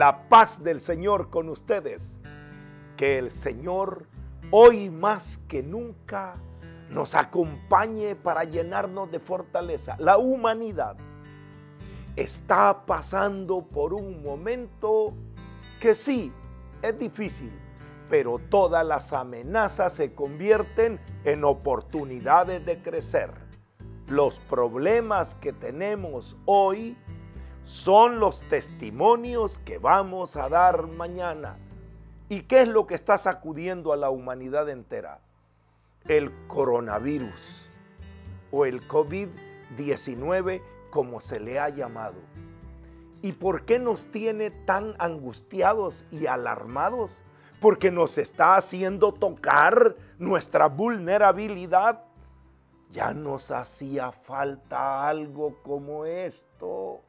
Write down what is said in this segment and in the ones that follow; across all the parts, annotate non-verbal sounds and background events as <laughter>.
la paz del Señor con ustedes. Que el Señor hoy más que nunca nos acompañe para llenarnos de fortaleza. La humanidad está pasando por un momento que sí, es difícil, pero todas las amenazas se convierten en oportunidades de crecer. Los problemas que tenemos hoy son los testimonios que vamos a dar mañana. ¿Y qué es lo que está sacudiendo a la humanidad entera? El coronavirus o el COVID-19 como se le ha llamado. ¿Y por qué nos tiene tan angustiados y alarmados? Porque nos está haciendo tocar nuestra vulnerabilidad. Ya nos hacía falta algo como esto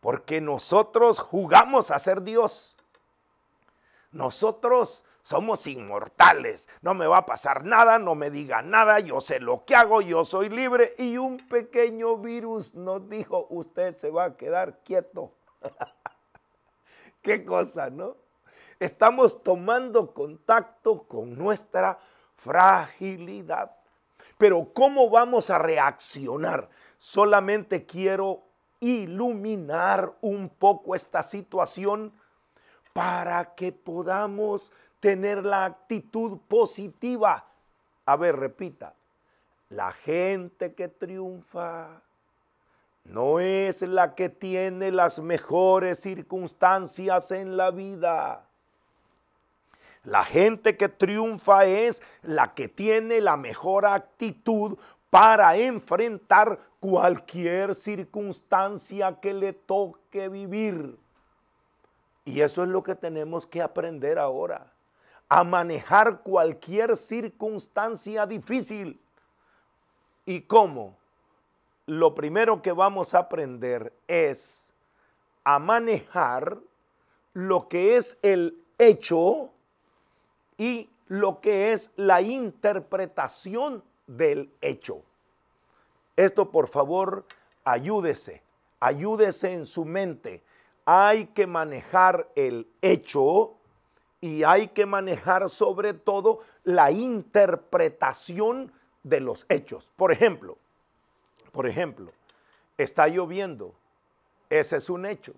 porque nosotros jugamos a ser Dios. Nosotros somos inmortales, no me va a pasar nada, no me diga nada, yo sé lo que hago, yo soy libre. Y un pequeño virus nos dijo, usted se va a quedar quieto. <laughs> Qué cosa, ¿no? Estamos tomando contacto con nuestra fragilidad. Pero ¿cómo vamos a reaccionar? Solamente quiero iluminar un poco esta situación para que podamos tener la actitud positiva. A ver, repita, la gente que triunfa no es la que tiene las mejores circunstancias en la vida. La gente que triunfa es la que tiene la mejor actitud para enfrentar cualquier circunstancia que le toque vivir. Y eso es lo que tenemos que aprender ahora, a manejar cualquier circunstancia difícil. ¿Y cómo? Lo primero que vamos a aprender es a manejar lo que es el hecho y lo que es la interpretación del hecho. Esto, por favor, ayúdese, ayúdese en su mente. Hay que manejar el hecho y hay que manejar sobre todo la interpretación de los hechos. Por ejemplo, por ejemplo, está lloviendo, ese es un hecho.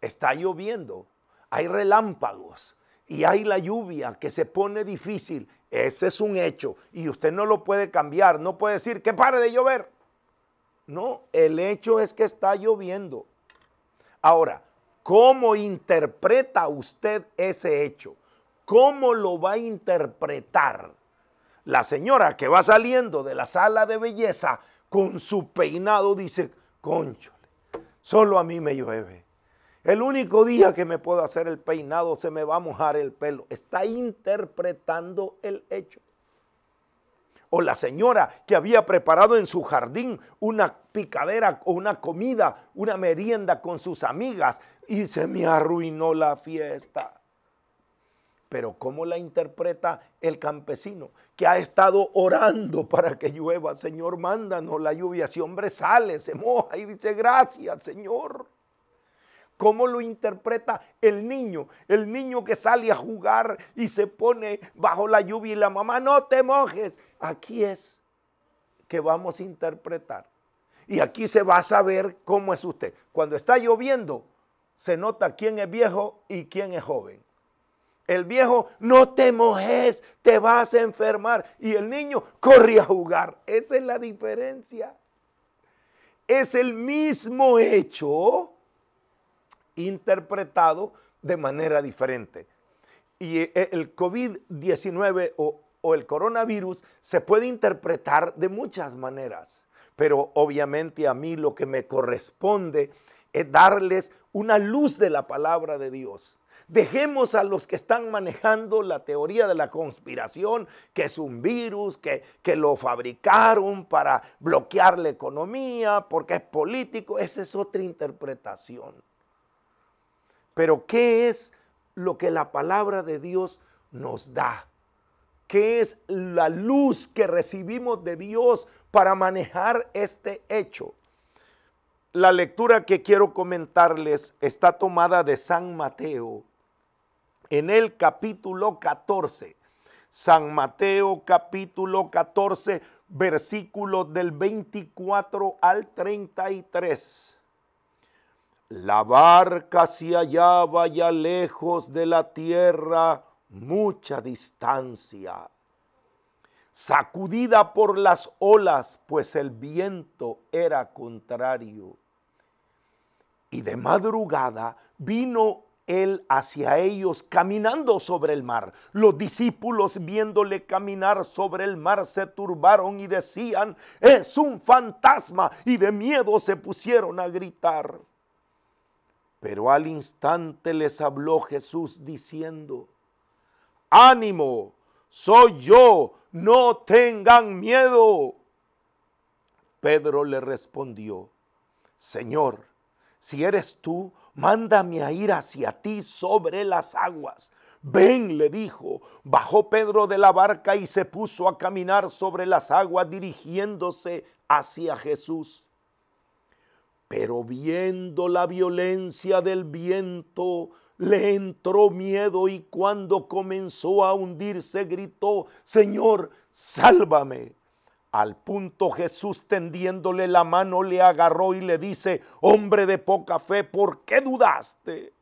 Está lloviendo, hay relámpagos y hay la lluvia que se pone difícil, ese es un hecho y usted no lo puede cambiar, no puede decir que pare de llover. No, el hecho es que está lloviendo. Ahora, ¿cómo interpreta usted ese hecho? ¿Cómo lo va a interpretar? La señora que va saliendo de la sala de belleza con su peinado dice, conchole, solo a mí me llueve. El único día que me puedo hacer el peinado se me va a mojar el pelo. Está interpretando el hecho. O la señora que había preparado en su jardín una picadera o una comida, una merienda con sus amigas y se me arruinó la fiesta pero ¿cómo la interpreta el campesino que ha estado orando para que llueva? Señor, mándanos la lluvia. Si hombre sale, se moja y dice, gracias, Señor. ¿Cómo lo interpreta el niño? El niño que sale a jugar y se pone bajo la lluvia y la mamá, no te mojes. Aquí es que vamos a interpretar. Y aquí se va a saber cómo es usted. Cuando está lloviendo, se nota quién es viejo y quién es joven. El viejo, no te mojes, te vas a enfermar. Y el niño corre a jugar. Esa es la diferencia. Es el mismo hecho interpretado de manera diferente. Y eh, eh, el COVID-19 o, el coronavirus se puede interpretar de muchas maneras, pero obviamente a mí lo que me corresponde es darles una luz de la palabra de Dios. Dejemos a los que están manejando la teoría de la conspiración, que es un virus, que, que, lo fabricaron para bloquear la economía, porque es político. Esa es otra interpretación. Pero ¿qué es lo que la palabra de Dios nos da? ¿Qué es la luz que recibimos de Dios para manejar este hecho? La lectura que quiero comentarles está tomada de San Mateo en el capítulo 14. San Mateo capítulo 14, versículos del 24 al 33. La barca se hallaba ya lejos de la tierra mucha distancia, sacudida por las olas, pues el viento era contrario. Y de madrugada vino él hacia ellos caminando sobre el mar. Los discípulos viéndole caminar sobre el mar se turbaron y decían, es un fantasma y de miedo se pusieron a gritar. Pero al instante les habló Jesús diciendo, ánimo, soy yo, no tengan miedo. Pedro le respondió, Señor, si eres tú, mándame a ir hacia ti sobre las aguas. Ven, le dijo. Bajó Pedro de la barca y se puso a caminar sobre las aguas dirigiéndose hacia Jesús. Pero viendo la violencia del viento, le entró miedo y cuando comenzó a hundirse gritó, Señor, sálvame. Al punto Jesús tendiéndole la mano le agarró y le dice, hombre de poca fe, ¿por qué dudaste?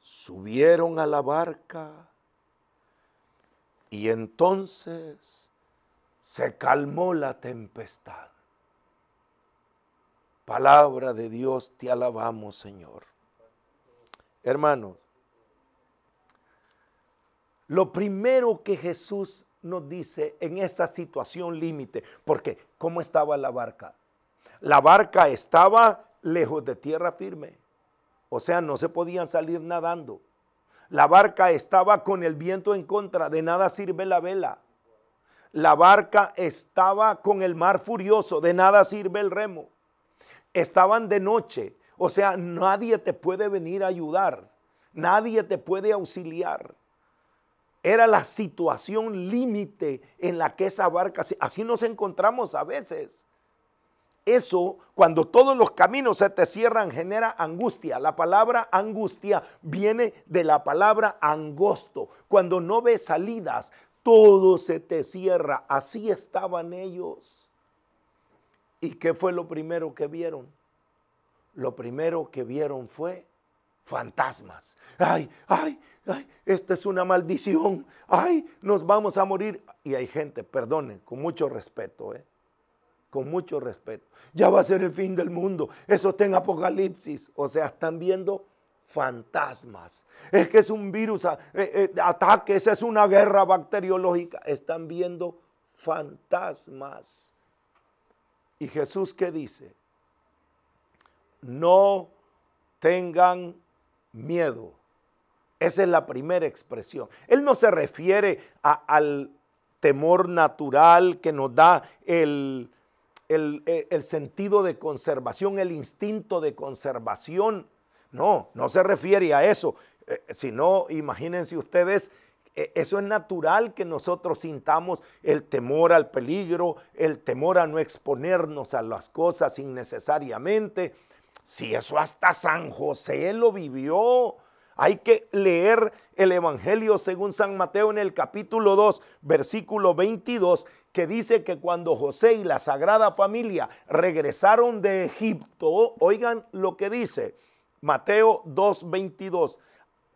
Subieron a la barca y entonces se calmó la tempestad. Palabra de Dios, te alabamos, Señor. Hermanos, lo primero que Jesús nos dice en esa situación límite, porque ¿cómo estaba la barca? La barca estaba lejos de tierra firme, o sea, no se podían salir nadando. La barca estaba con el viento en contra, de nada sirve la vela. La barca estaba con el mar furioso, de nada sirve el remo estaban de noche. O sea, nadie te puede venir a ayudar. Nadie te puede auxiliar. Era la situación límite en la que esa barca, así nos encontramos a veces. Eso, cuando todos los caminos se te cierran, genera angustia. La palabra angustia viene de la palabra angosto. Cuando no ves salidas, todo se te cierra. Así estaban ellos. ¿Y qué fue lo primero que vieron? Lo primero que vieron fue fantasmas. Ay, ay, ay, esta es una maldición. Ay, nos vamos a morir. Y hay gente, perdone, con mucho respeto, ¿eh? con mucho respeto. Ya va a ser el fin del mundo. Eso está en Apocalipsis. O sea, están viendo fantasmas. Es que es un virus, eh, eh, ataques, ataque, esa es una guerra bacteriológica. Están viendo fantasmas. ¿Y Jesús qué dice? No tengan miedo. Esa es la primera expresión. Él no se refiere al temor natural que nos da el, sentido de conservación, el instinto de conservación. No, no se refiere a eso. Eh, sino, imagínense ustedes e, eso es natural que nosotros sintamos el temor al peligro, el temor a no exponernos a las cosas innecesariamente. Si eso hasta San José lo vivió. Hay que leer el Evangelio según San Mateo en el capítulo 2, versículo 22, que dice que cuando José y la Sagrada Familia regresaron de Egipto, oigan lo que dice Mateo 2, 22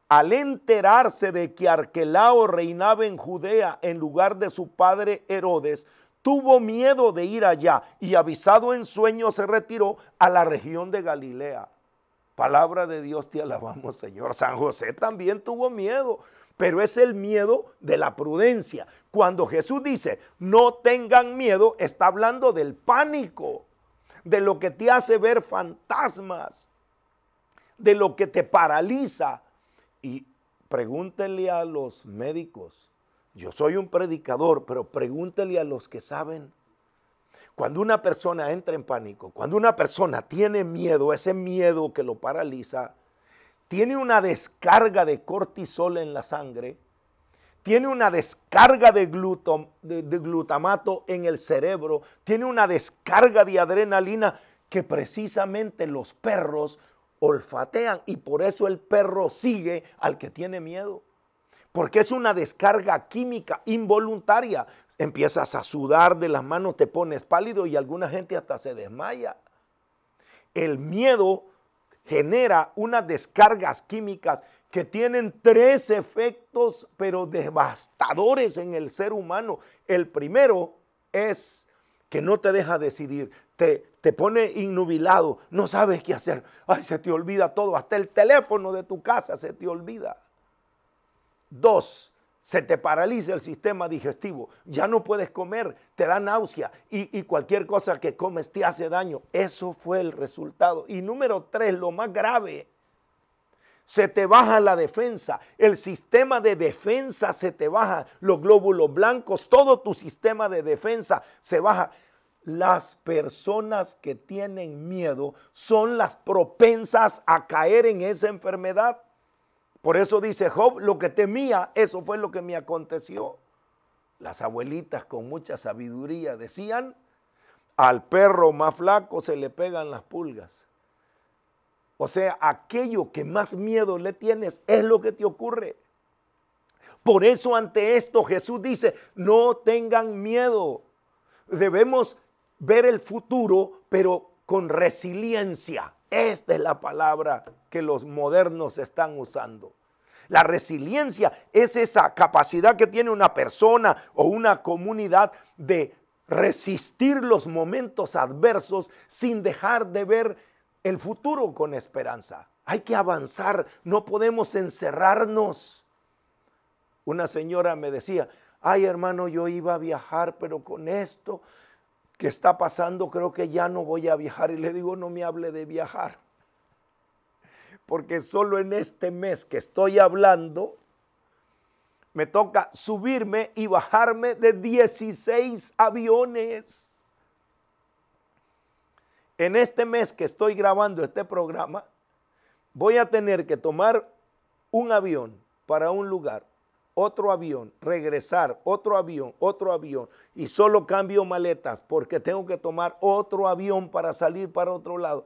al enterarse de que Arquelao reinaba en Judea en lugar de su padre Herodes, tuvo miedo de ir allá y avisado en sueño se retiró a la región de Galilea. Palabra de Dios te alabamos, Señor. San José también tuvo miedo, pero es el miedo de la prudencia. Cuando Jesús dice, no tengan miedo, está hablando del pánico, de lo que te hace ver fantasmas, de lo que te paraliza, y pregúntele a los médicos. Yo soy un predicador, pero pregúntele a los que saben. Cuando una persona entra en pánico, cuando una persona tiene miedo, ese miedo que lo paraliza, tiene una descarga de cortisol en la sangre, tiene una descarga de, de, glutamato en el cerebro, tiene una descarga de adrenalina que precisamente los perros olfatean y por eso el perro sigue al que tiene miedo. Porque es una descarga química involuntaria. Empiezas a sudar de las manos, te pones pálido y alguna gente hasta se desmaya. El miedo genera unas descargas químicas que tienen tres efectos, pero devastadores en el ser humano. El primero es que no te deja decidir, te, te pone innubilado, no sabes qué hacer. Ay, se te olvida todo, hasta el teléfono de tu casa se te olvida. Dos, se te paraliza el sistema digestivo, ya no puedes comer, te da náusea y, y cualquier cosa que comes te hace daño. Eso fue el resultado. Y número tres, lo más grave, se te baja la defensa, el sistema de defensa se te baja, los glóbulos blancos, todo tu sistema de defensa se baja las personas que tienen miedo son las propensas a caer en esa enfermedad. Por eso dice Job, lo que temía, eso fue lo que me aconteció. Las abuelitas con mucha sabiduría decían, al perro más flaco se le pegan las pulgas. O sea, aquello que más miedo le tienes es lo que te ocurre. Por eso ante esto Jesús dice, no tengan miedo. Debemos ver el futuro, pero con resiliencia. Esta es la palabra que los modernos están usando. La resiliencia es esa capacidad que tiene una persona o una comunidad de resistir los momentos adversos sin dejar de ver el futuro con esperanza. Hay que avanzar, no podemos encerrarnos. Una señora me decía, ay hermano, yo iba a viajar, pero con esto que está pasando, creo que ya no voy a viajar. Y le digo, no me hable de viajar. Porque solo en este mes que estoy hablando, me toca subirme y bajarme de 16 aviones. En este mes que estoy grabando este programa, voy a tener que tomar un avión para un lugar, otro avión, regresar, otro avión, otro avión, y solo cambio maletas porque tengo que tomar otro avión para salir para otro lado.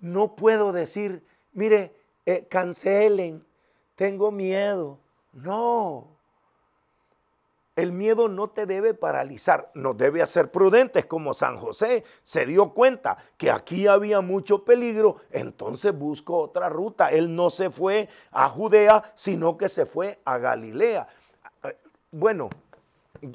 No puedo decir, mire, eh, cancelen, tengo miedo. No, el miedo no te debe paralizar, no debe hacer prudentes como San José se dio cuenta que aquí había mucho peligro, entonces buscó otra ruta. Él no se fue a Judea, sino que se fue a Galilea. Eh, bueno,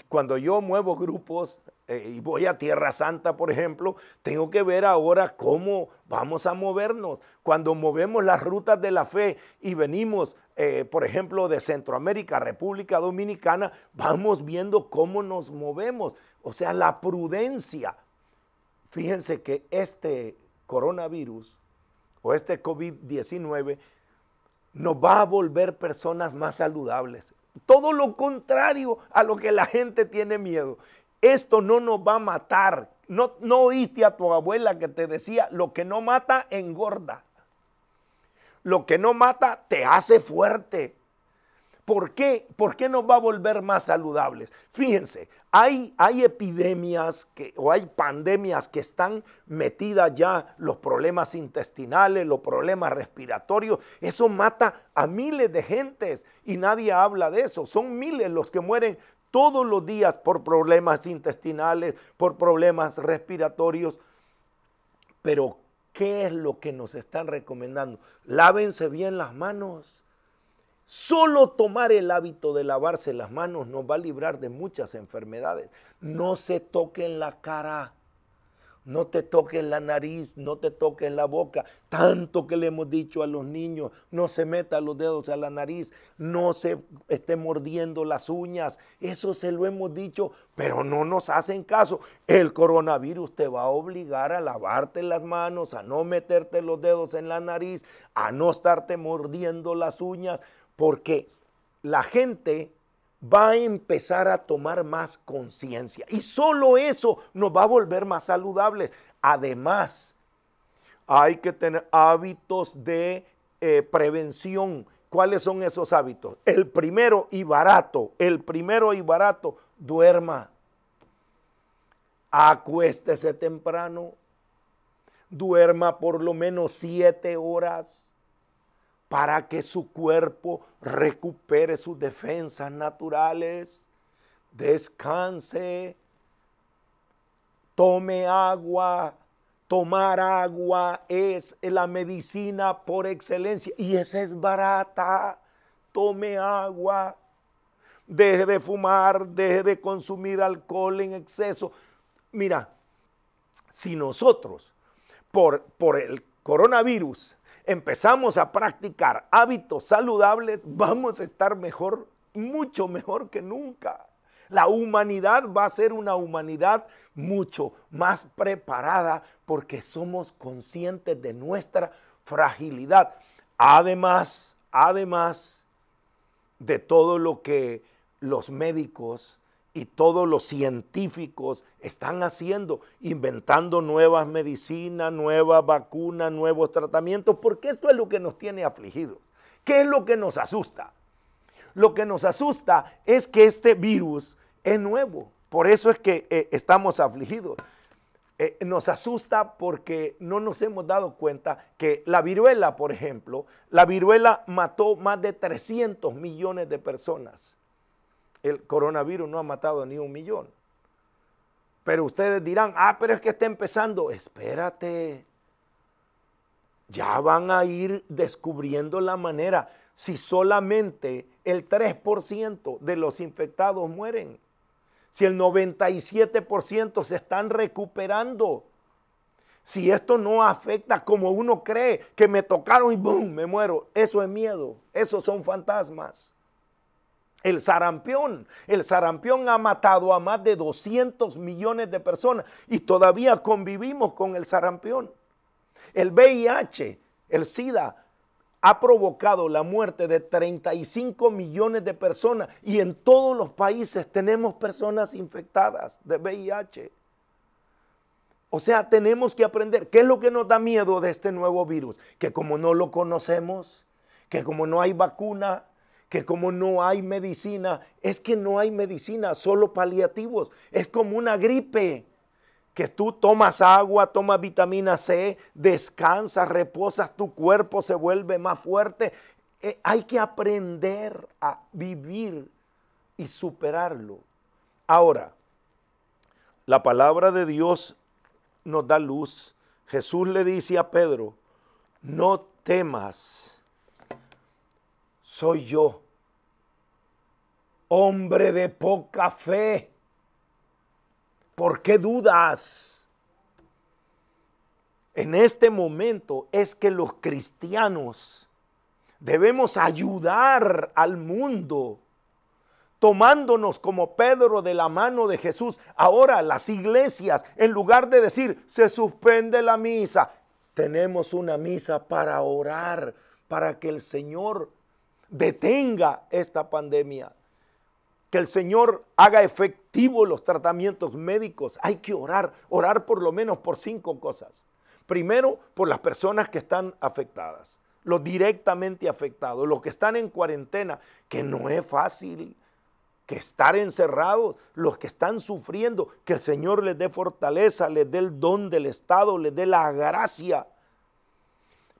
cuando yo muevo grupos eh, y voy a Tierra Santa, por ejemplo, tengo que ver ahora cómo vamos a movernos. Cuando movemos las rutas de la fe y venimos, eh, por ejemplo, de Centroamérica, República Dominicana, vamos viendo cómo nos movemos. O sea, la prudencia. Fíjense que este coronavirus o este COVID-19 nos va a volver personas más saludables. Todo lo contrario a lo que la gente tiene miedo esto no nos va a matar. No, no oíste a tu abuela que te decía, lo que no mata engorda. Lo que no mata te hace fuerte. ¿Por qué? ¿Por qué nos va a volver más saludables? Fíjense, hay, hay epidemias que, o hay pandemias que están metidas ya, los problemas intestinales, los problemas respiratorios, eso mata a miles de gentes y nadie habla de eso. Son miles los que mueren todos los días por problemas intestinales, por problemas respiratorios. Pero, ¿qué es lo que nos están recomendando? Lávense bien las manos. Solo tomar el hábito de lavarse las manos nos va a librar de muchas enfermedades. No se toquen la cara. No te toques la nariz, no te toques la boca. Tanto que le hemos dicho a los niños, no se meta los dedos a la nariz, no se esté mordiendo las uñas. Eso se lo hemos dicho, pero no nos hacen caso. El coronavirus te va a obligar a lavarte las manos, a no meterte los dedos en la nariz, a no estarte mordiendo las uñas, porque la gente va a empezar a tomar más conciencia. Y solo eso nos va a volver más saludables. Además, hay que tener hábitos de eh, prevención. ¿Cuáles son esos hábitos? El primero y barato, el primero y barato, duerma. Acuéstese temprano, duerma por lo menos siete horas para que su cuerpo recupere sus defensas naturales, descanse, tome agua. Tomar agua es la medicina por excelencia y esa es barata. Tome agua, deje de fumar, deje de consumir alcohol en exceso. Mira, si nosotros por, por el coronavirus empezamos a practicar hábitos saludables, vamos a estar mejor, mucho mejor que nunca. La humanidad va a ser una humanidad mucho más preparada porque somos conscientes de nuestra fragilidad. Además, además de todo lo que los médicos y todos los científicos están haciendo, inventando nuevas medicinas, nuevas vacunas, nuevos tratamientos, porque esto es lo que nos tiene afligidos. ¿Qué es lo que nos asusta? Lo que nos asusta es que este virus es nuevo, por eso es que eh, estamos afligidos. Eh, nos asusta porque no nos hemos dado cuenta que la viruela, por ejemplo, la viruela mató más de 300 millones de personas el coronavirus no ha matado ni un millón. Pero ustedes dirán, ah, pero es que está empezando. Espérate, ya van a ir descubriendo la manera. Si solamente el 3% de los infectados mueren, si el 97% se están recuperando, si esto no afecta como uno cree, que me tocaron y boom, me muero, eso es miedo, esos son fantasmas. El sarampión, el sarampión ha matado a más de 200 millones de personas y todavía convivimos con el sarampión. El VIH, el SIDA, ha provocado la muerte de 35 millones de personas y en todos los países tenemos personas infectadas de VIH. O sea, tenemos que aprender qué es lo que nos da miedo de este nuevo virus, que como no lo conocemos, que como no hay vacuna, que como no hay medicina, es que no hay medicina, solo paliativos, es como una gripe que tú tomas agua, tomas vitamina C, descansas, reposas, tu cuerpo se vuelve más fuerte. Eh, hay que aprender a vivir y superarlo. Ahora, la palabra de Dios nos da luz. Jesús le dice a Pedro, no temas, soy yo, hombre de poca fe. ¿Por qué dudas? En este momento es que los cristianos debemos ayudar al mundo tomándonos como Pedro de la mano de Jesús. Ahora las iglesias, en lugar de decir, se suspende la misa, tenemos una misa para orar, para que el Señor detenga esta pandemia, que el Señor haga efectivo los tratamientos médicos. Hay que orar, orar por lo menos por cinco cosas. Primero, por las personas que están afectadas, los directamente afectados, los que están en cuarentena, que no es fácil que estar encerrados, los que están sufriendo, que el Señor les dé fortaleza, les dé el don del Estado, les dé la gracia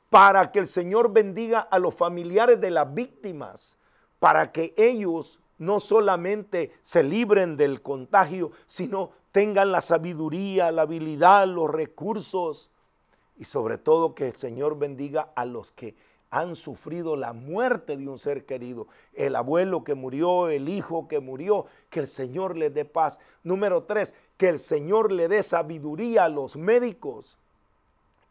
para que el Señor bendiga a los familiares de las víctimas, para que ellos no solamente se libren del contagio, sino tengan la sabiduría, la habilidad, los recursos y sobre todo que el Señor bendiga a los que han sufrido la muerte de un ser querido, el abuelo que murió, el hijo que murió, que el Señor les dé paz. Número tres, que el Señor le dé sabiduría a los médicos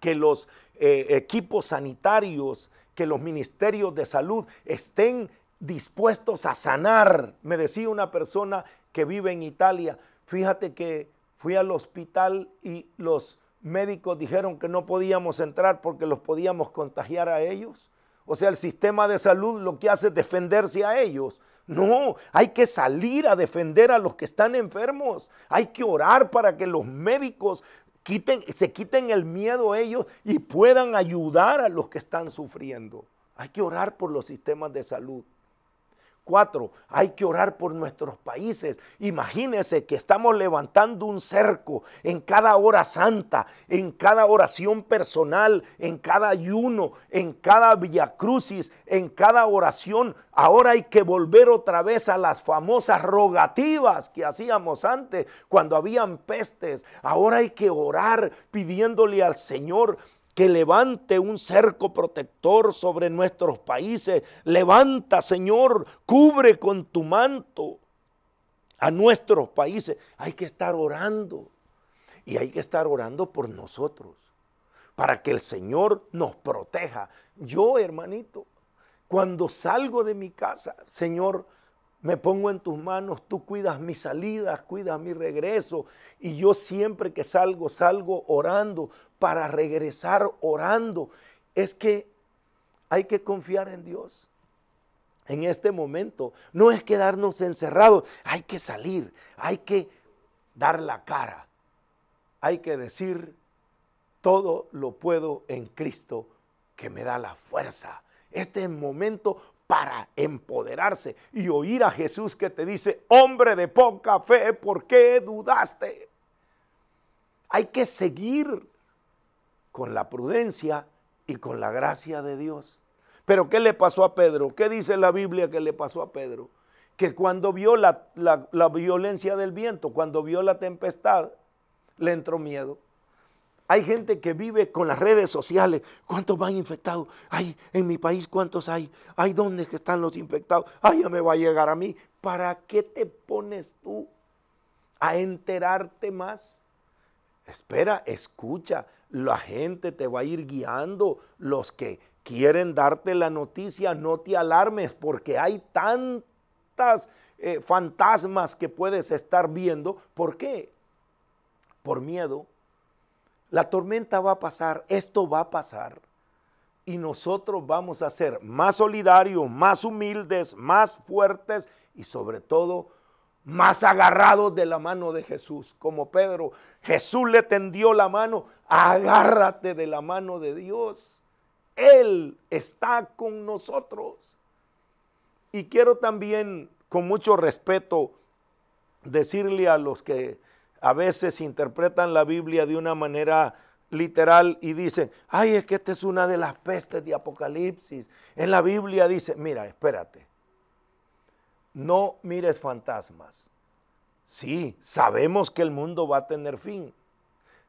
que los eh, equipos sanitarios, que los ministerios de salud estén dispuestos a sanar. Me decía una persona que vive en Italia, fíjate que fui al hospital y los médicos dijeron que no podíamos entrar porque los podíamos contagiar a ellos. O sea, el sistema de salud lo que hace es defenderse a ellos. No, hay que salir a defender a los que están enfermos. Hay que orar para que los médicos se quiten el miedo ellos y puedan ayudar a los que están sufriendo. Hay que orar por los sistemas de salud hay que orar por nuestros países. Imagínense que estamos levantando un cerco en cada hora santa, en cada oración personal, en cada ayuno, en cada Villacrucis en cada oración. Ahora hay que volver otra vez a las famosas rogativas que hacíamos antes cuando habían pestes. Ahora hay que orar pidiéndole al Señor que levante un cerco protector sobre nuestros países. Levanta, Señor, cubre con tu manto a nuestros países. Hay que estar orando y hay que estar orando por nosotros para que el Señor nos proteja. Yo, hermanito, cuando salgo de mi casa, Señor, me pongo en tus manos, tú cuidas mis salidas, cuidas mi regreso. Y yo siempre que salgo, salgo orando para regresar orando. Es que hay que confiar en Dios. En este momento no es quedarnos encerrados, hay que salir, hay que dar la cara, hay que decir, todo lo puedo en Cristo que me da la fuerza. Este es momento para empoderarse y oír a Jesús que te dice, hombre de poca fe, ¿por qué dudaste? Hay que seguir con la prudencia y con la gracia de Dios. Pero ¿qué le pasó a Pedro? ¿Qué dice la Biblia que le pasó a Pedro? Que cuando vio la, la violencia del viento, cuando vio la tempestad, le entró miedo. Hay gente que vive con las redes sociales. ¿Cuántos van infectados? Ay, en mi país, ¿cuántos hay? Ay, ¿dónde están los infectados? Ay, ya me va a llegar a mí. ¿Para qué te pones tú a enterarte más? Espera, escucha. La gente te va a ir guiando. Los que quieren darte la noticia, no te alarmes porque hay tantas eh, fantasmas que puedes estar viendo. ¿Por qué? Por miedo la tormenta va a pasar, esto va a pasar. Y nosotros vamos a ser más solidarios, más humildes, más fuertes y sobre todo más agarrados de la mano de Jesús. Como Pedro, Jesús le tendió la mano, agárrate de la mano de Dios. Él está con nosotros. Y quiero también, con mucho respeto, decirle a los que a veces interpretan la Biblia de una manera literal y dicen, ay, es que esta es una de las pestes de Apocalipsis. En la Biblia dice, mira, espérate, no mires fantasmas. Sí, sabemos que el mundo va a tener fin.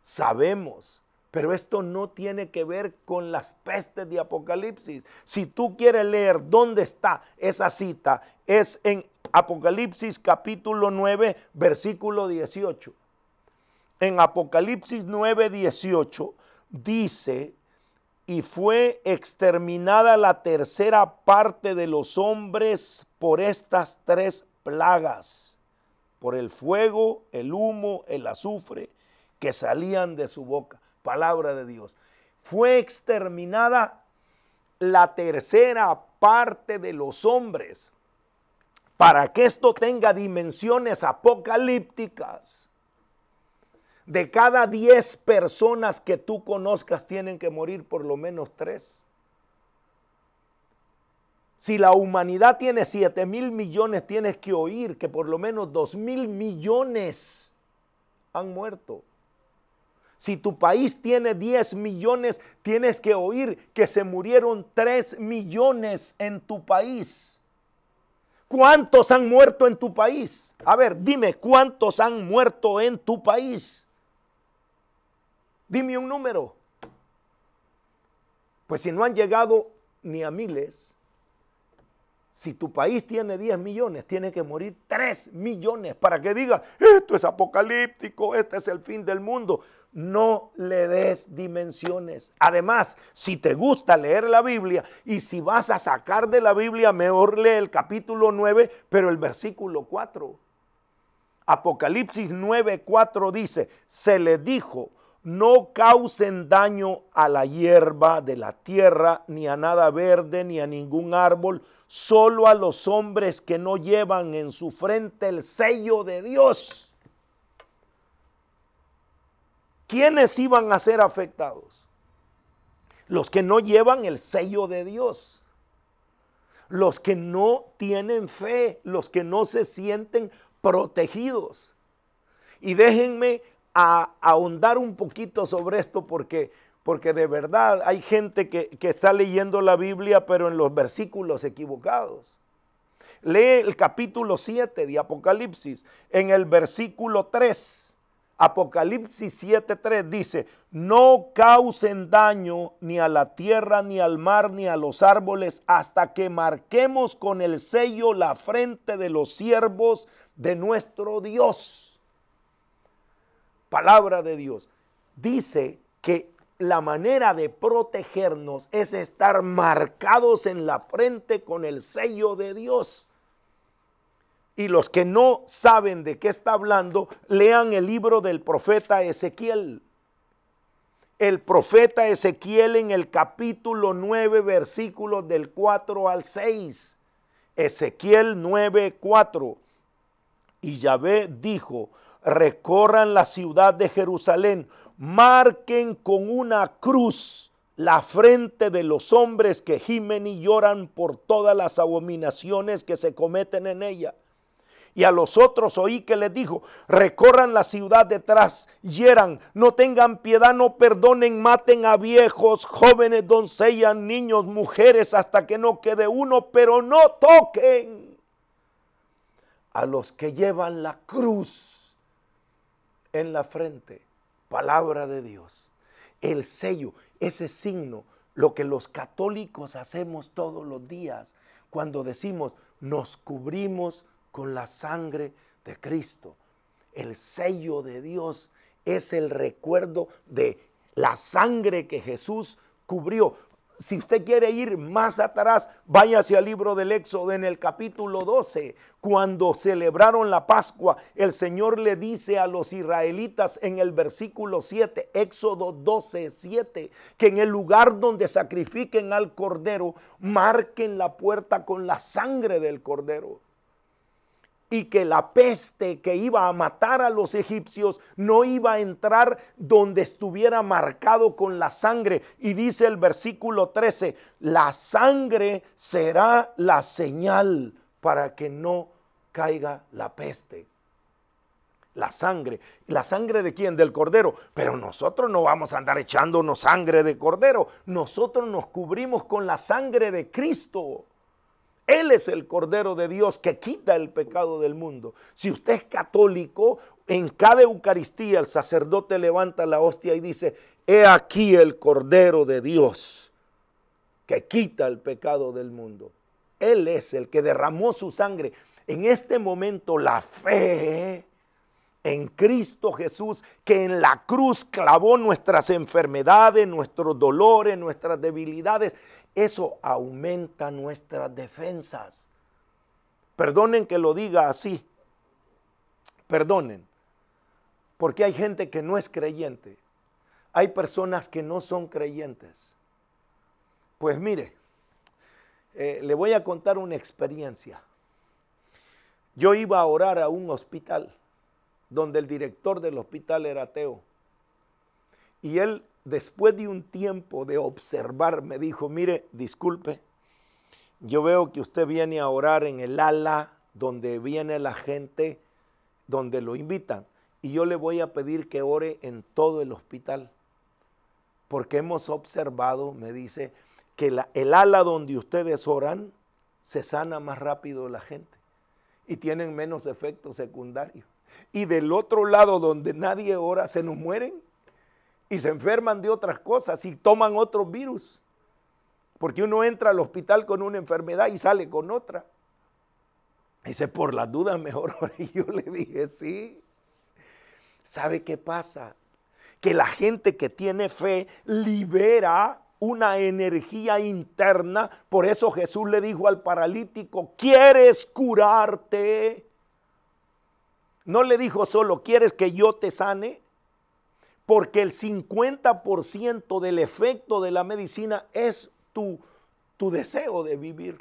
Sabemos, pero esto no tiene que ver con las pestes de Apocalipsis. Si tú quieres leer dónde está esa cita, es en Apocalipsis capítulo 9, versículo 18. En Apocalipsis 9, 18 dice, y fue exterminada la tercera parte de los hombres por estas tres plagas, por el fuego, el humo, el azufre, que salían de su boca palabra de Dios. Fue exterminada la tercera parte de los hombres. Para que esto tenga dimensiones apocalípticas, de cada 10 personas que tú conozcas tienen que morir por lo menos 3. Si la humanidad tiene 7 mil millones, tienes que oír que por lo menos 2 mil millones han muerto. Si tu país tiene 10 millones, tienes que oír que se murieron 3 millones en tu país. ¿Cuántos han muerto en tu país? A ver, dime, ¿cuántos han muerto en tu país? Dime un número. Pues si no han llegado ni a miles, si tu país tiene 10 millones, tiene que morir 3 millones para que diga, esto es apocalíptico, este es el fin del mundo. No le des dimensiones. Además, si te gusta leer la Biblia y si vas a sacar de la Biblia, mejor lee el capítulo 9, pero el versículo 4. Apocalipsis 9, 4 dice, se le dijo, no causen daño a la hierba de la tierra, ni a nada verde, ni a ningún árbol, solo a los hombres que no llevan en su frente el sello de Dios. ¿Quiénes iban a ser afectados? Los que no llevan el sello de Dios los que no tienen fe, los que no se sienten protegidos. Y déjenme a ahondar un poquito sobre esto porque, porque de verdad hay gente que, que está leyendo la Biblia pero en los versículos equivocados. Lee el capítulo 7 de Apocalipsis, en el versículo 3. Apocalipsis 7:3 dice, no causen daño ni a la tierra, ni al mar, ni a los árboles, hasta que marquemos con el sello la frente de los siervos de nuestro Dios palabra de Dios, dice que la manera de protegernos es estar marcados en la frente con el sello de Dios. Y los que no saben de qué está hablando, lean el libro del profeta Ezequiel. El profeta Ezequiel en el capítulo 9, versículos del 4 al 6. Ezequiel 9, 4. Y Yahvé dijo, recorran la ciudad de Jerusalén, marquen con una cruz la frente de los hombres que gimen y lloran por todas las abominaciones que se cometen en ella. Y a los otros oí que les dijo, recorran la ciudad detrás, hieran, no tengan piedad, no perdonen, maten a viejos, jóvenes, doncellas, niños, mujeres, hasta que no quede uno, pero no toquen a los que llevan la cruz en la frente, palabra de Dios. El sello, ese signo, lo que los católicos hacemos todos los días cuando decimos nos cubrimos con la sangre de Cristo. El sello de Dios es el recuerdo de la sangre que Jesús cubrió si usted quiere ir más atrás, hacia el libro del Éxodo en el capítulo 12. Cuando celebraron la Pascua, el Señor le dice a los israelitas en el versículo 7, Éxodo 12, 7, que en el lugar donde sacrifiquen al cordero, marquen la puerta con la sangre del cordero y que la peste que iba a matar a los egipcios no iba a entrar donde estuviera marcado con la sangre. Y dice el versículo 13, la sangre será la señal para que no caiga la peste. La sangre. ¿La sangre de quién? Del cordero. Pero nosotros no vamos a andar echándonos sangre de cordero. Nosotros nos cubrimos con la sangre de Cristo. Él es el Cordero de Dios que quita el pecado del mundo. Si usted es católico, en cada Eucaristía el sacerdote levanta la hostia y dice, he aquí el Cordero de Dios que quita el pecado del mundo. Él es el que derramó su sangre. En este momento la fe en Cristo Jesús, que en la cruz clavó nuestras enfermedades, nuestros dolores, nuestras debilidades, eso aumenta nuestras defensas. Perdonen que lo diga así. Perdonen. Porque hay gente que no es creyente. Hay personas que no son creyentes. Pues mire, eh, le voy a contar una experiencia. Yo iba a orar a un hospital donde el director del hospital era ateo. Y él después de un tiempo de observar, me dijo, mire, disculpe, yo veo que usted viene a orar en el ala donde viene la gente, donde lo invitan. Y yo le voy a pedir que ore en todo el hospital. Porque hemos observado, me dice, que el ala donde ustedes oran se sana más rápido la gente y tienen menos efectos secundarios. Y del otro lado donde nadie ora se nos mueren y se enferman de otras cosas y toman otro virus. Porque uno entra al hospital con una enfermedad y sale con otra. Dice, por las dudas mejor. Y <laughs> yo le dije, sí. ¿Sabe qué pasa? Que la gente que tiene fe libera una energía interna. Por eso Jesús le dijo al paralítico, ¿quieres curarte? No le dijo solo, ¿quieres que yo te sane? porque el 50% del efecto de la medicina es tu, deseo de vivir.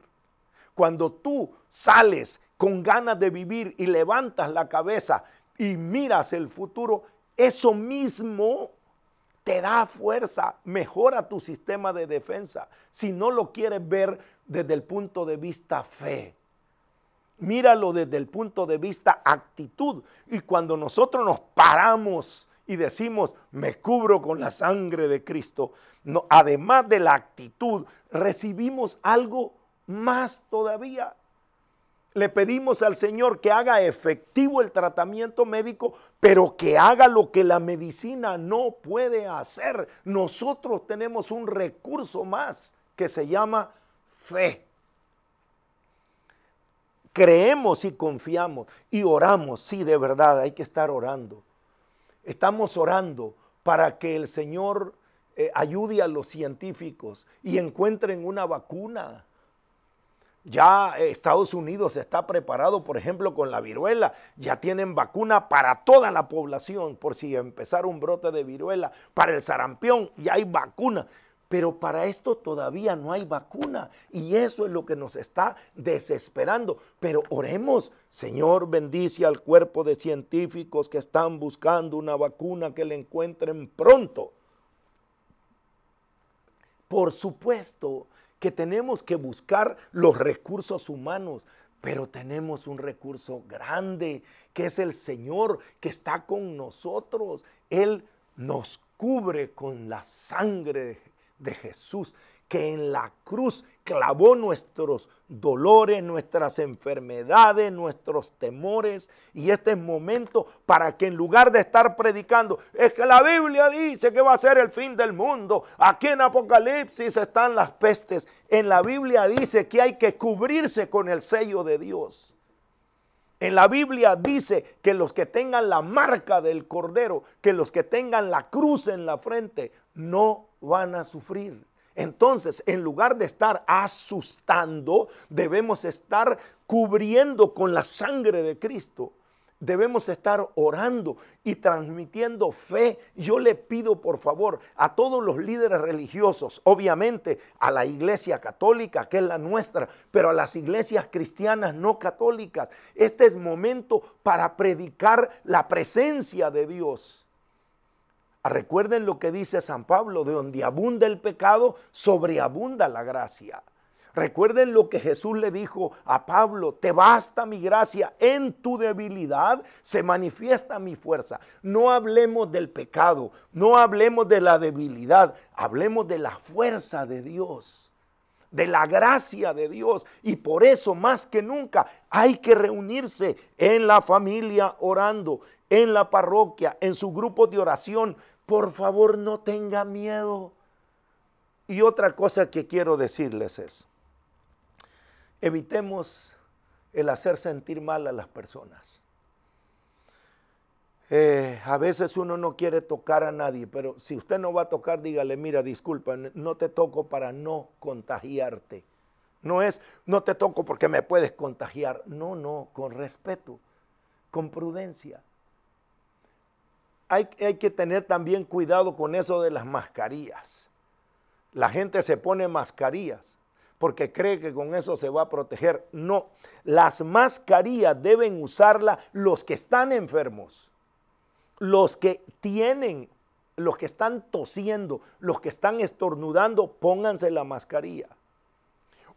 Cuando tú sales con ganas de vivir y levantas la cabeza y miras el futuro, eso mismo te da fuerza, mejora tu sistema de defensa. Si no lo quieres ver desde el punto de vista fe, míralo desde el punto de vista actitud. Y cuando nosotros nos paramos y decimos, me cubro con la sangre de Cristo, no, además de la actitud, recibimos algo más todavía. Le pedimos al Señor que haga efectivo el tratamiento médico, pero que haga lo que la medicina no puede hacer. Nosotros tenemos un recurso más que se llama fe creemos y confiamos y oramos. Sí, de verdad, hay que estar orando. Estamos orando para que el Señor eh, ayude a los científicos y encuentren una vacuna. Ya eh, Estados Unidos está preparado, por ejemplo, con la viruela. Ya tienen vacuna para toda la población por si empezara un brote de viruela. Para el sarampión ya hay vacuna. Pero para esto todavía no hay vacuna y eso es lo que nos está desesperando. Pero oremos, Señor, bendice al cuerpo de científicos que están buscando una vacuna que le encuentren pronto. Por supuesto que tenemos que buscar los recursos humanos, pero tenemos un recurso grande, que es el Señor que está con nosotros. Él nos cubre con la sangre de Jesús, que en la cruz clavó nuestros dolores, nuestras enfermedades, nuestros temores. Y este es momento para que en lugar de estar predicando, es que la Biblia dice que va a ser el fin del mundo. Aquí en Apocalipsis están las pestes. En la Biblia dice que hay que cubrirse con el sello de Dios. En la Biblia dice que los que tengan la marca del cordero, que los que tengan la cruz en la frente, no van a sufrir. Entonces, en lugar de estar asustando, debemos estar cubriendo con la sangre de Cristo. Debemos estar orando y transmitiendo fe. Yo le pido, por favor, a todos los líderes religiosos, obviamente a la iglesia católica, que es la nuestra, pero a las iglesias cristianas no católicas, este es momento para predicar la presencia de Dios Recuerden lo que dice San Pablo, de donde abunda el pecado, sobreabunda la gracia. Recuerden lo que Jesús le dijo a Pablo, te basta mi gracia, en tu debilidad se manifiesta mi fuerza. No hablemos del pecado, no hablemos de la debilidad, hablemos de la fuerza de Dios, de la gracia de Dios. Y por eso más que nunca hay que reunirse en la familia orando, en la parroquia, en su grupo de oración por favor, no tenga miedo. Y otra cosa que quiero decirles es, evitemos el hacer sentir mal a las personas. Eh, a veces uno no quiere tocar a nadie, pero si usted no va a tocar, dígale, mira, disculpa, no te toco para no contagiarte. No es, no te toco porque me puedes contagiar. No, no, con respeto, con prudencia hay, que tener también cuidado con eso de las mascarillas. La gente se pone mascarillas porque cree que con eso se va a proteger. No, las mascarillas deben usarlas los que están enfermos, los que tienen, los que están tosiendo, los que están estornudando, pónganse la mascarilla.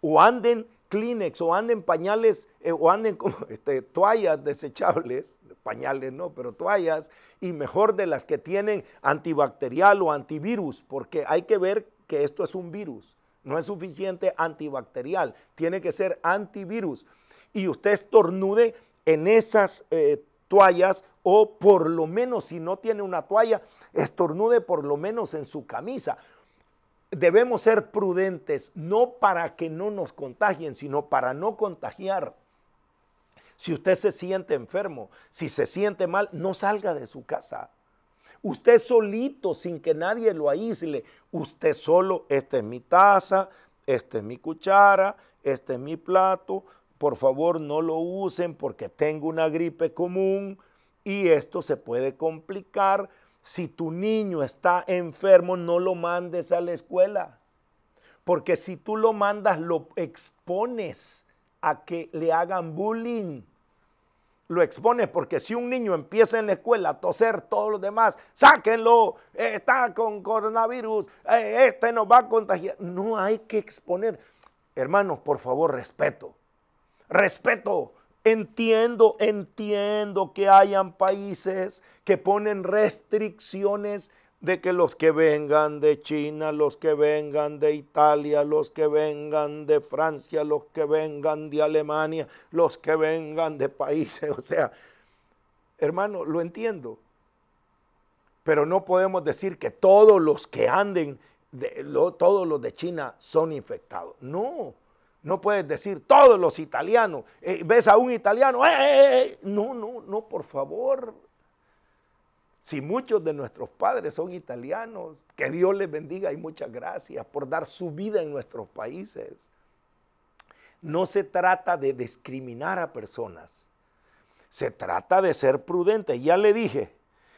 O anden Kleenex o anden pañales eh, o anden como, <laughs> este, toallas desechables, pañales no, pero toallas, y mejor de las que tienen antibacterial o antivirus, porque hay que ver que esto es un virus, no es suficiente antibacterial, tiene que ser antivirus. Y usted estornude en esas eh, toallas o por lo menos si no tiene una toalla, estornude por lo menos en su camisa debemos ser prudentes, no para que no nos contagien, sino para no contagiar. Si usted se siente enfermo, si se siente mal, no salga de su casa. Usted solito, sin que nadie lo aísle, usted solo, esta es mi taza, esta es mi cuchara, este es mi plato, por favor no lo usen porque tengo una gripe común y esto se puede complicar si tu niño está enfermo, no lo mandes a la escuela. Porque si tú lo mandas, lo expones a que le hagan bullying. Lo expones porque si un niño empieza en la escuela a toser todos los demás, sáquenlo, eh, está con coronavirus, eh, este nos va a contagiar. No hay que exponer. Hermanos, por favor, respeto. Respeto Entiendo, entiendo que hayan países que ponen restricciones de que los que vengan de China, los que vengan de Italia, los que vengan de Francia, los que vengan de Alemania, los que vengan de países, <laughs> o sea, hermano, lo entiendo. Pero no podemos decir que todos los que anden, todos los de China son infectados. No, no puedes decir todos los italianos. Eh, ves a un italiano, eh, eh, eh, no, no, no, por favor. Si muchos de nuestros padres son italianos, que Dios les bendiga y muchas gracias por dar su vida en nuestros países. No se trata de discriminar a personas. Se trata de ser prudente. Ya le dije,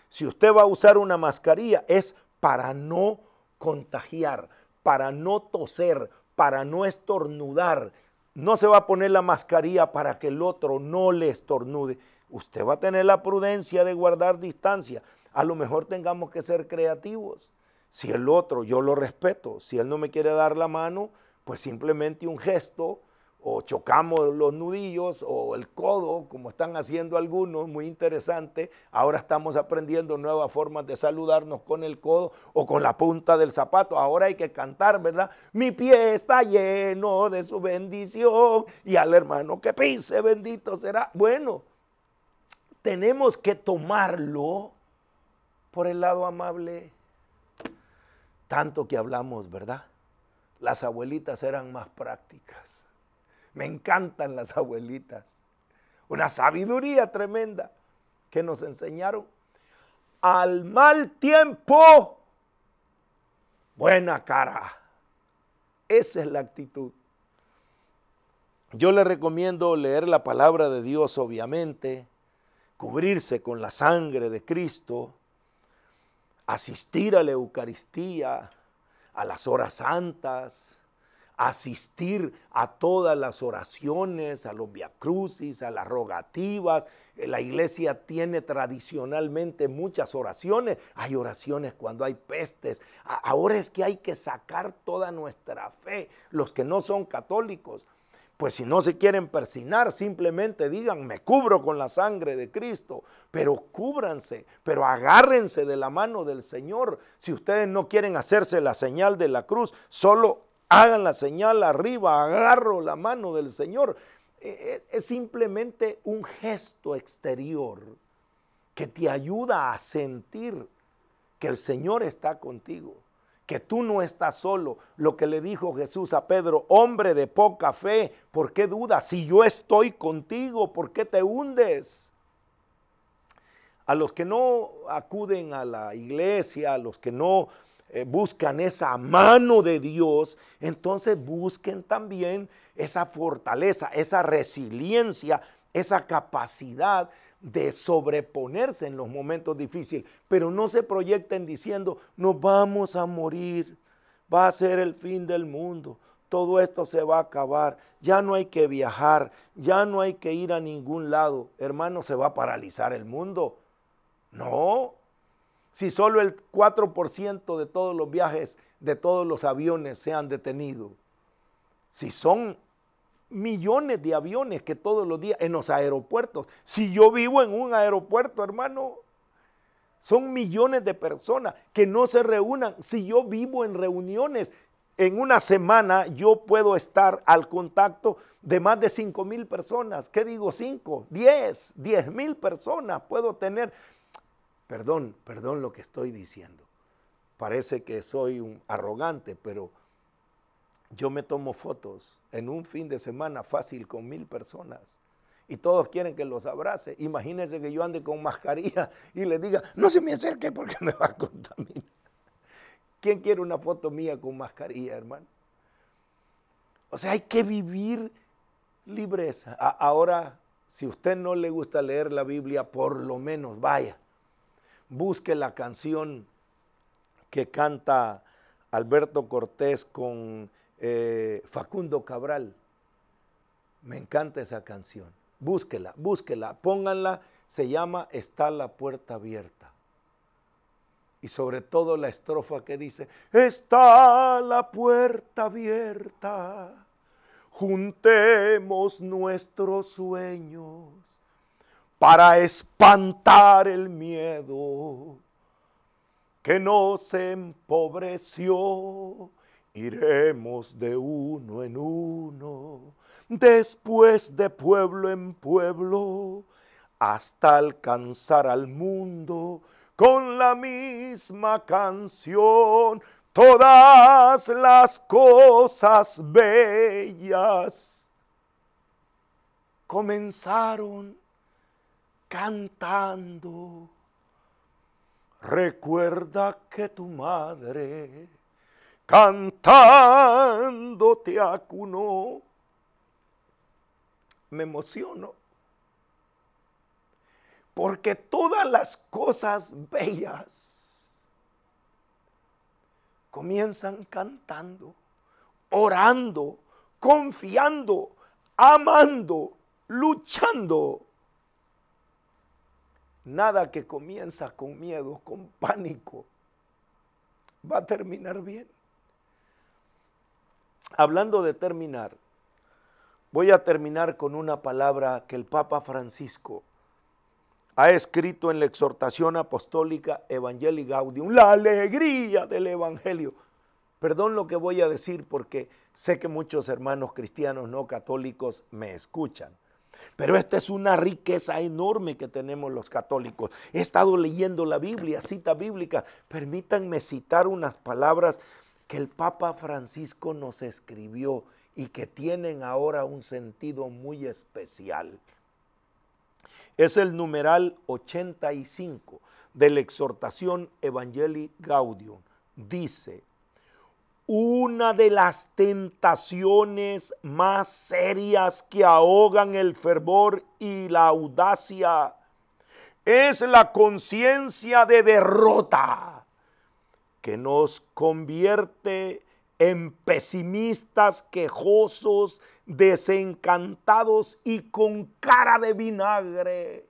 si usted va a usar una mascarilla es para no contagiar, para no toser, para no estornudar. No se va a poner la mascarilla para que el otro no le estornude. Usted va a tener la prudencia de guardar distancia. A lo mejor tengamos que ser creativos. Si el otro, yo lo respeto. Si él no me quiere dar la mano, pues simplemente un gesto o chocamos los nudillos o el codo, como están haciendo algunos, muy interesante. Ahora estamos aprendiendo nuevas formas de saludarnos con el codo o con la punta del zapato. Ahora hay que cantar, ¿verdad? Mi pie está lleno de su bendición y al hermano que pise, bendito será. Bueno, tenemos que tomarlo por el lado amable. Tanto que hablamos, ¿verdad? Las abuelitas eran más prácticas me encantan las abuelitas. Una sabiduría tremenda que nos enseñaron. Al mal tiempo, buena cara. Esa es la actitud. Yo le recomiendo leer la palabra de Dios, obviamente, cubrirse con la sangre de Cristo, asistir a la Eucaristía, a las horas santas, asistir a todas las oraciones, a los viacrucis, a las rogativas. Eh, la iglesia tiene tradicionalmente muchas oraciones. Hay oraciones cuando hay pestes. Ahora es que hay que sacar toda nuestra fe, los que no son católicos. Pues si no se quieren persinar, simplemente digan, me cubro con la sangre de Cristo, pero cúbranse, pero agárrense de la mano del Señor. Si ustedes no quieren hacerse la señal de la cruz, solo hagan la señal arriba, agarro la mano del Señor. E, e, es simplemente un gesto exterior que te ayuda a sentir que el Señor está contigo, que tú no estás solo. Lo que le dijo Jesús a Pedro, hombre de poca fe, ¿por qué dudas? Si yo estoy contigo, ¿por qué te hundes? A los que no acuden a la iglesia, a los que no eh, buscan esa mano de Dios, entonces busquen también esa fortaleza, esa resiliencia, esa capacidad de sobreponerse en los momentos difíciles, pero no se proyecten diciendo, nos vamos a morir, va a ser el fin del mundo, todo esto se va a acabar, ya no hay que viajar, ya no hay que ir a ningún lado, hermano, se va a paralizar el mundo. No, si solo el 4% de todos los viajes de todos los aviones se han detenido? Si son millones de aviones que todos los días en los aeropuertos, si yo vivo en un aeropuerto, hermano, son millones de personas que no se reúnan. Si yo vivo en reuniones, en una semana yo puedo estar al contacto de más de 5 mil personas. ¿Qué digo 5? 10, 10 mil personas puedo tener Perdón, perdón lo que estoy diciendo. Parece que soy un arrogante, pero yo me tomo fotos en un fin de semana fácil con mil personas y todos quieren que los abrace. Imagínense que yo ande con mascarilla y le diga, no se me acerque porque me va a contaminar. ¿Quién quiere una foto mía con mascarilla, hermano? O sea, hay que vivir libreza. ahora, si usted no le gusta leer la Biblia, por lo menos vaya, busque la canción que canta Alberto Cortés con eh, Facundo Cabral. Me encanta esa canción. Búsquela, búsquela, pónganla. Se llama Está la puerta abierta. Y sobre todo la estrofa que dice, está la puerta abierta, juntemos nuestros sueños para espantar el miedo que nos empobreció. Iremos de uno en uno, después de pueblo en pueblo, hasta alcanzar al mundo con la misma canción. Todas las cosas bellas comenzaron cantando. Recuerda que tu madre cantando te acunó. Me emociono. Porque todas las cosas bellas comienzan cantando, orando, confiando, amando, luchando Nada que comienza con miedo, con pánico, va a terminar bien. Hablando de terminar, voy a terminar con una palabra que el Papa Francisco ha escrito en la exhortación apostólica Evangelii Gaudium, la alegría del Evangelio. Perdón lo que voy a decir porque sé que muchos hermanos cristianos no católicos me escuchan. Pero esta es una riqueza enorme que tenemos los católicos. He estado leyendo la Biblia, cita bíblica. Permítanme citar unas palabras que el Papa Francisco nos escribió y que tienen ahora un sentido muy especial. Es el numeral 85 de la exhortación Evangelii Gaudium. Dice, una de las tentaciones más serias que ahogan el fervor y la audacia es la conciencia de derrota que nos convierte en pesimistas, quejosos, desencantados y con cara de vinagre.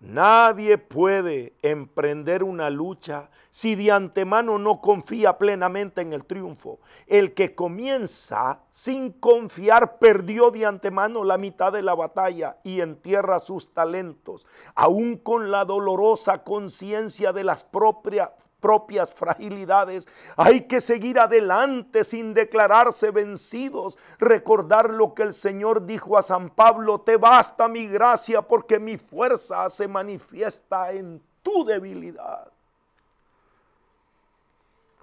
Nadie puede emprender una lucha si de antemano no confía plenamente en el triunfo. El que comienza sin confiar perdió de antemano la mitad de la batalla y entierra sus talentos, aún con la dolorosa conciencia de las propias propias fragilidades. Hay que seguir adelante sin declararse vencidos. Recordar lo que el Señor dijo a San Pablo, te basta mi gracia porque mi fuerza se manifiesta en tu debilidad.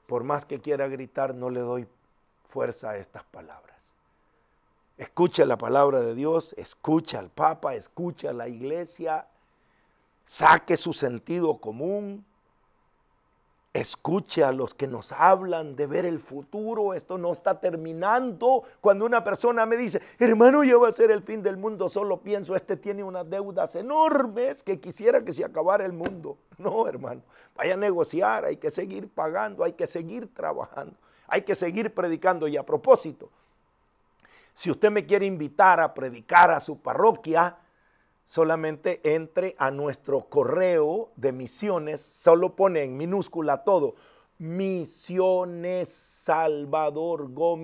Por más que quiera gritar, no le doy fuerza a estas palabras. Escucha la palabra de Dios, escucha al Papa, escucha a la iglesia, saque su sentido común, Escuche a los que nos hablan de ver el futuro, esto no está terminando. Cuando una persona me dice, hermano, ya va a ser el fin del mundo, solo pienso, este tiene unas deudas enormes que quisiera que se acabara el mundo. No, hermano, vaya a negociar, hay que seguir pagando, hay que seguir trabajando, hay que seguir predicando. Y a propósito, si usted me quiere invitar a predicar a su parroquia, solamente entre a nuestro correo de misiones, solo pone en minúscula todo, misiones salvador con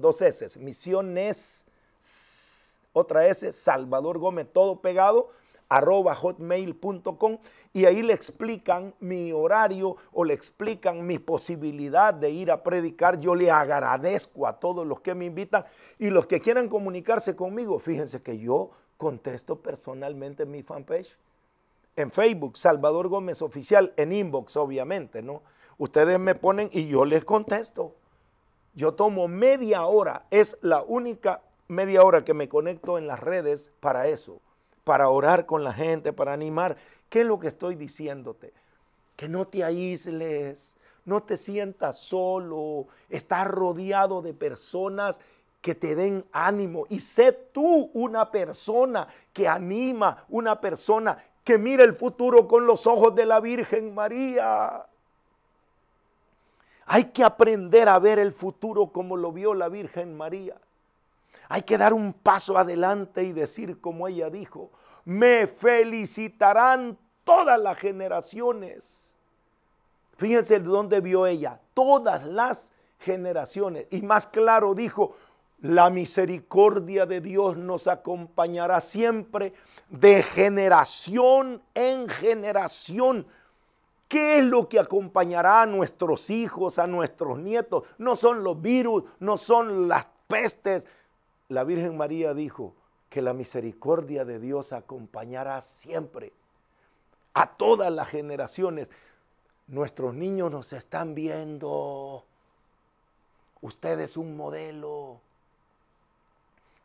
dos S, misiones, otra S, salvador gómez, todo pegado, arroba hotmail.com y ahí le explican mi horario o le explican mi posibilidad de ir a predicar. Yo le agradezco a todos los que me invitan y los que quieran comunicarse conmigo, fíjense que yo contesto personalmente en mi fanpage. En Facebook, Salvador Gómez Oficial, en inbox obviamente, ¿no? Ustedes me ponen y yo les contesto. Yo tomo media hora, es la única media hora que me conecto en las redes para eso para orar con la gente, para animar. ¿Qué es lo que estoy diciéndote? Que no te aísles, no te sientas solo, estás rodeado de personas que te den ánimo y sé tú una persona que anima, una persona que mira el futuro con los ojos de la Virgen María. Hay que aprender a ver el futuro como lo vio la Virgen María. Hay que dar un paso adelante y decir como ella dijo, me felicitarán todas las generaciones. Fíjense de dónde vio ella, todas las generaciones. Y más claro dijo, la misericordia de Dios nos acompañará siempre de generación en generación. ¿Qué es lo que acompañará a nuestros hijos, a nuestros nietos? No son los virus, no son las pestes, la Virgen María dijo que la misericordia de Dios acompañará siempre a todas las generaciones. Nuestros niños nos están viendo. Usted es un modelo.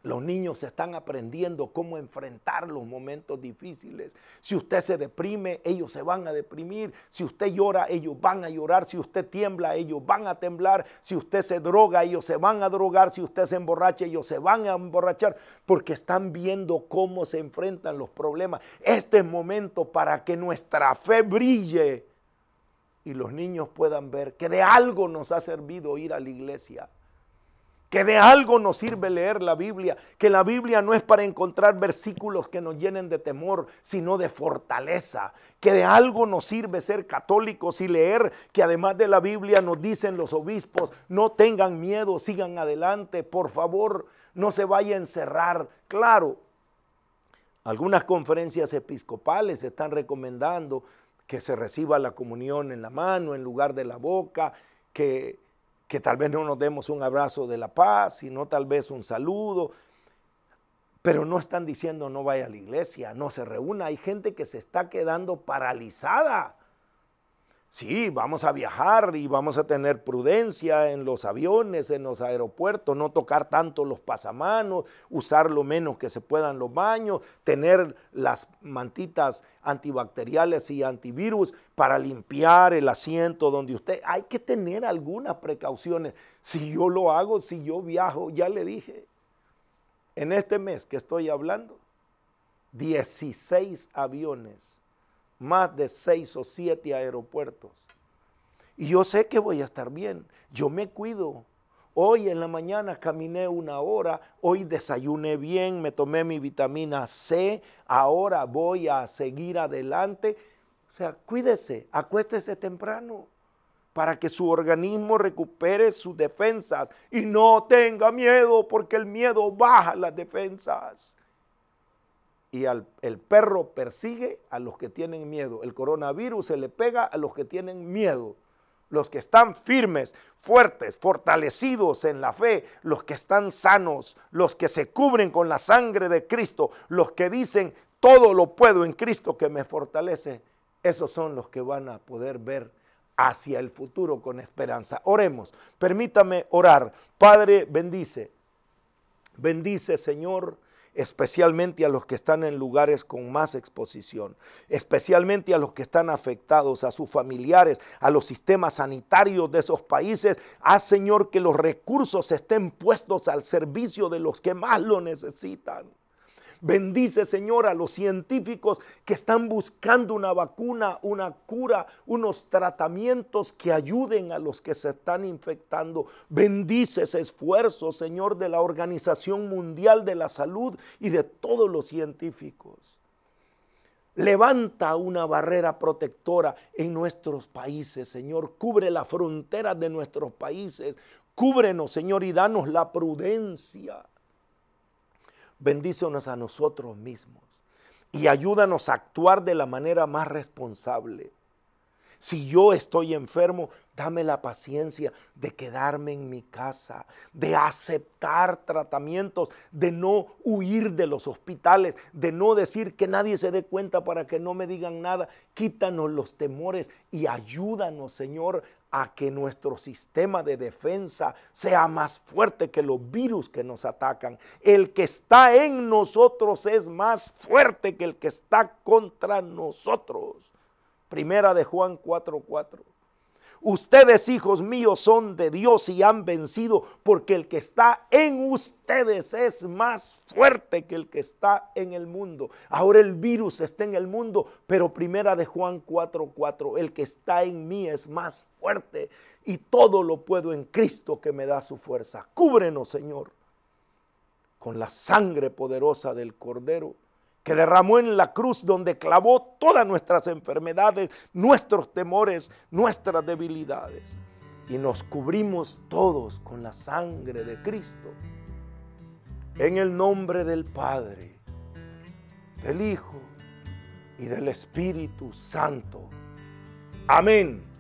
Los niños están aprendiendo cómo enfrentar los momentos difíciles. Si usted se deprime, ellos se van a deprimir. Si usted llora, ellos van a llorar. Si usted tiembla, ellos van a temblar. Si usted se droga, ellos se van a drogar. Si usted se emborracha, ellos se van a emborrachar. Porque están viendo cómo se enfrentan los problemas. Este es momento para que nuestra fe brille y los niños puedan ver que de algo nos ha servido ir a la iglesia que de algo nos sirve leer la Biblia, que la Biblia no es para encontrar versículos que nos llenen de temor, sino de fortaleza, que de algo nos sirve ser católicos y leer que además de la Biblia nos dicen los obispos, no tengan miedo, sigan adelante, por favor, no se vaya a encerrar. Claro, algunas conferencias episcopales están recomendando que se reciba la comunión en la mano en lugar de la boca, que que tal vez no nos demos un abrazo de la paz, sino tal vez un saludo, pero no están diciendo no vaya a la iglesia, no se reúna. Hay gente que se está quedando paralizada Sí, vamos a viajar y vamos a tener prudencia en los aviones, en los aeropuertos, no tocar tanto los pasamanos, usar lo menos que se puedan los baños, tener las mantitas antibacteriales y antivirus para limpiar el asiento donde usted. Hay que tener algunas precauciones. Si yo lo hago, si yo viajo, ya le dije, en este mes que estoy hablando, 16 aviones más de seis o siete aeropuertos. Y yo sé que voy a estar bien, yo me cuido. Hoy en la mañana caminé una hora, hoy desayuné bien, me tomé mi vitamina C, ahora voy a seguir adelante. O sea, cuídese, acuéstese temprano para que su organismo recupere sus defensas y no tenga miedo porque el miedo baja las defensas y el perro persigue a los que tienen miedo. El coronavirus se le pega a los que tienen miedo. Los que están firmes, fuertes, fortalecidos en la fe, los que están sanos, los que se cubren con la sangre de Cristo, los que dicen, todo lo puedo en Cristo que me fortalece, esos son los que van a poder ver hacia el futuro con esperanza. Oremos, permítame orar. Padre, bendice, bendice Señor especialmente a los que están en lugares con más exposición, especialmente a los que están afectados, a sus familiares, a los sistemas sanitarios de esos países. Haz, ah, Señor, que los recursos estén puestos al servicio de los que más lo necesitan. Bendice, Señor, a los científicos que están buscando una vacuna, una cura, unos tratamientos que ayuden a los que se están infectando. Bendice ese esfuerzo, Señor, de la Organización Mundial de la Salud y de todos los científicos. Levanta una barrera protectora en nuestros países, Señor. Cubre las fronteras de nuestros países. Cúbrenos, Señor, y danos la prudencia bendícenos a nosotros mismos y ayúdanos a actuar de la manera más responsable. Si yo estoy enfermo, dame la paciencia de quedarme en mi casa, de aceptar tratamientos, de no huir de los hospitales, de no decir que nadie se dé cuenta para que no me digan nada. Quítanos los temores y ayúdanos, Señor, a que nuestro sistema de defensa sea más fuerte que los virus que nos atacan. El que está en nosotros es más fuerte que el que está contra nosotros. Primera de Juan 4:4. Ustedes, hijos míos, son de Dios y han vencido, porque el que está en ustedes es más fuerte que el que está en el mundo. Ahora el virus está en el mundo, pero primera de Juan 4:4, el que está en mí es más fuerte y todo lo puedo en Cristo que me da su fuerza. Cúbrenos, Señor, con la sangre poderosa del Cordero que derramó en la cruz donde clavó todas nuestras enfermedades, nuestros temores, nuestras debilidades. Y nos cubrimos todos con la sangre de Cristo. En el nombre del Padre, del Hijo y del Espíritu Santo. Amén.